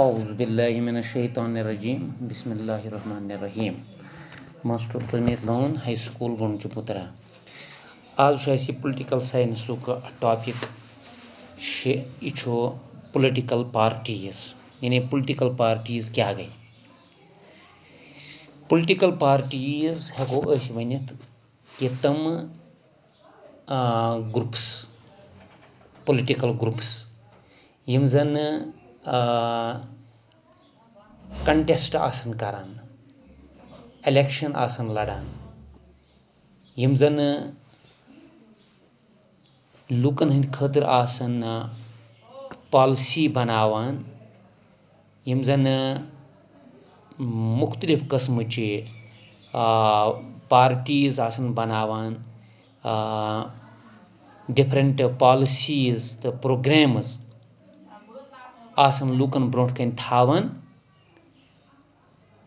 अज़बिल्लिमिनशैतरजीम बसमीम master Junaid Lone high school Gundputra आज यह पोलिटिकल साइंस टॉपिक यह पोलिटिकल पार्टीज यानी पोलिटिकल पार्टीज क्या गई पोलिटिकल पार्टीज हेको वन कि तम ग्रुप्स पोलिटिकल ग्रुप्स यम जन کنٹیسٹ آسان کران الیکشن آسان لڑان یِم زن لُکن ہٕنٛدِ خٲطرٕ آسان پالسی بناوان یِم زن مُختلف قٕسمٕچہِ پارٹیٖز آسان بناوان ڈِفرنٛٹ پالسیٖز تہٕ پرٛوگرامٕز आसम लूकन ब्रोट कन थावन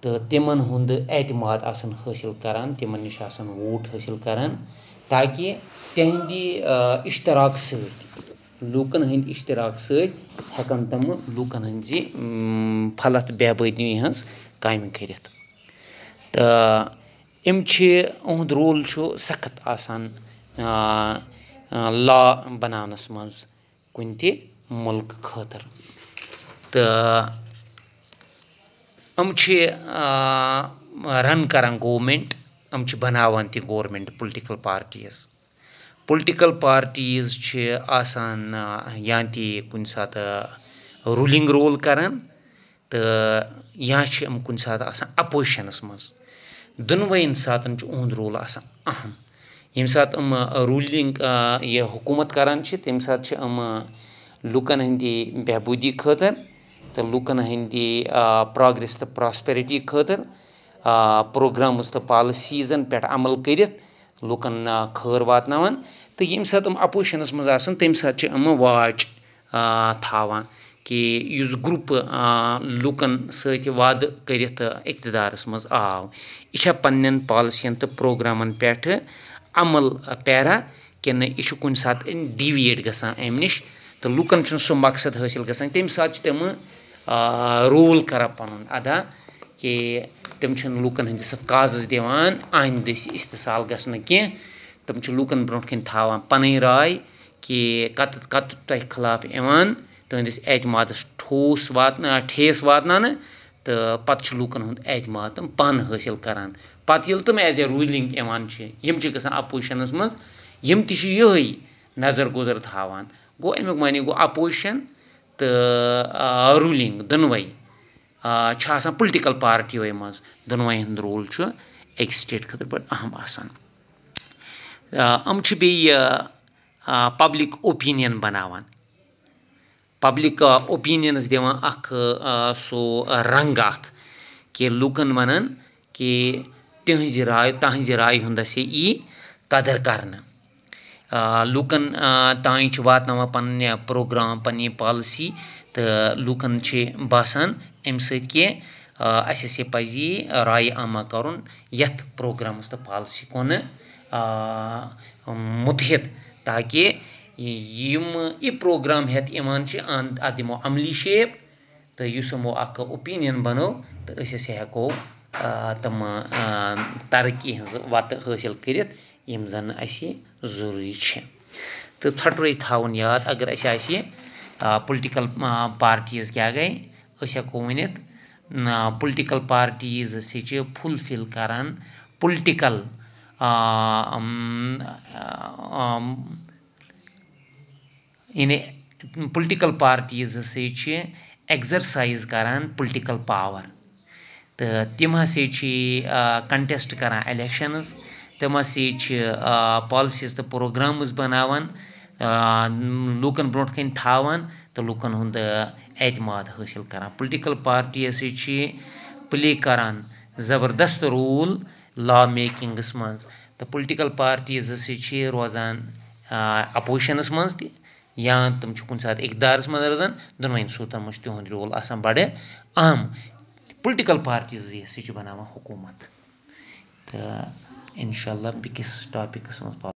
तो तिमन हुंद एतमाद आसन हासिल करान तिमन निश वोट हासिल करान ताकि तिहंदी इश्तराक सत हंद इश्तराक सत तम लूकन हंज फलत बेबदी हज कम कर तो इम रोल सख्त आसान ला बनानस मज कुन मुल्क खातर تہٕ یِم چھِ رَن کَران گورمٮ۪نٛٹ یِم چھِ بَناوان تہِ government political parties political parties چھِ آسان یا تہِ کُنہِ ساتہٕ روٗلِنٛگ رول کَران تہٕ یا چھِ یِم کُنہِ ساتہٕ آسان اَپوزِشَنَس منٛز دۄنوَیَن ساتَن چھُ یِہُنٛد رول آسان اَہم ییٚمہِ ساتہٕ یِم روٗلِنٛگ یہِ حکوٗمت کَران چھِ تمہِ ساتہٕ چھِ یِم لُکَن ہٕنٛدی بہبوٗدی خٲطرٕ तो लूकन हंदी प्रोग्रेस तो प्रॉस्पेरिटी खातर प्रोग्राम्स तो पालसीजन पे अमल कर लूकन खर वात तो ये सात हम अपोजिशनस मज तम सात वाच थावान कि ग्रुप लूकन सद कर इकतदार मज आव यह पन्न पालसियन तो प्रोग्रामन पे अमल पारा कि यह कुन सात डिविएट ग अम तो लूकन सह मकसद हासिल गम तम तम روٗل کَران پَنُن اَدا کہِ تِم چھِنہٕ لوٗکَن ہٕنٛدِس اَتھ کازَس دِوان آہنٛدِ دٔسۍ اِستِصال گژھنہٕ کینٛہہ تِم چھِ لوٗکَن برونٛٹھ کَنہِ تھاوان پَنٕنۍ راے کہِ کَتٮ۪تھ کَتٮ۪تھ تۄہہِ خلاف یِوان تُہٕنٛدِس اعتمادَس ٹھوٗس واتنا ٹھیس واتناونہٕ تہٕ پَتہٕ چھِ لوٗکَن ہُنٛد اعتماد تِم پانہٕ حٲصِل کَران پَتہٕ ییٚلہِ تِم ایز اے روٗلِنٛگ یِوان چھِ یِم چھِ گژھان اَپوزِشَنَس منٛز یِم تہِ چھِ یِہٕے نظر گُزر تھاوان گوٚو اَمیُک معنی گوٚو اَپوزِشَن तो रूलिंग दोनवे पुलटिकल पार्टियों मज दोनवे हूं रोल एक स्टेट खुद बड़ अहम आम पब्लिक ओपिनियन बनावान पब्लिक ओपिनियनस दिवान अख सो रंग अख कि लूकन वनान कि तिज राय तहज राय हूं ये कदर करना लूकन तान वात पे प्रोग्राम पे पॉलिसी तो लूकन बसान अम सी पजे राय आमा कर योग्राम तो पॉलिसी को मुतहद ताकि ये प्रोग्राम हेत यहाँ अमो अमली शेप तो ओपिनियन बनो तो हेको तम तरक्की वत हासिल कर यम जन अ जरूरी तो थटोई थवन याद अगर अस पोलिटिकल पार्टीज क्या गई अस हेको वन पोलिटिकल पार्टीज से फुलफिल कर पोलिटिकल यानी पोलिटिकल पार्टीज से एग्जरसाइज कर पोलिटिकल पावर तो तम हे कंटेस्ट कर एलेक्शनस تِم ہَسا چھِ پالسیٖز تہٕ پرٛوگرامٕز بَناوان لوٗکَن برٛونٛٹھ کَنہِ تھاوان تہٕ لوٗکَن ہُنٛد اعتماد حٲصِل کَران پُلٹِکَل پارٹی ہَسا چھِ پٕلے کَران زَبردست رول لا میکِنٛگَس منٛز تہٕ پُلٹِکَل پارٹیٖز ہَسا چھِ روزان اَپوزِشَنَس منٛز تہِ یا تِم چھِ کُنہِ ساتہٕ اِقدارَس منٛز روزان دۄنوَیَن صوٗرتَن منٛز چھُ تِہُنٛد رول آسان بَڑٕ اَہم پُلٹِکَل پارٹیٖزٕے ہَسا چھِ بَناوان حکوٗمت تہٕ اِنشاء اللہ بیٚکِس ٹاپِکَس منٛز پَرو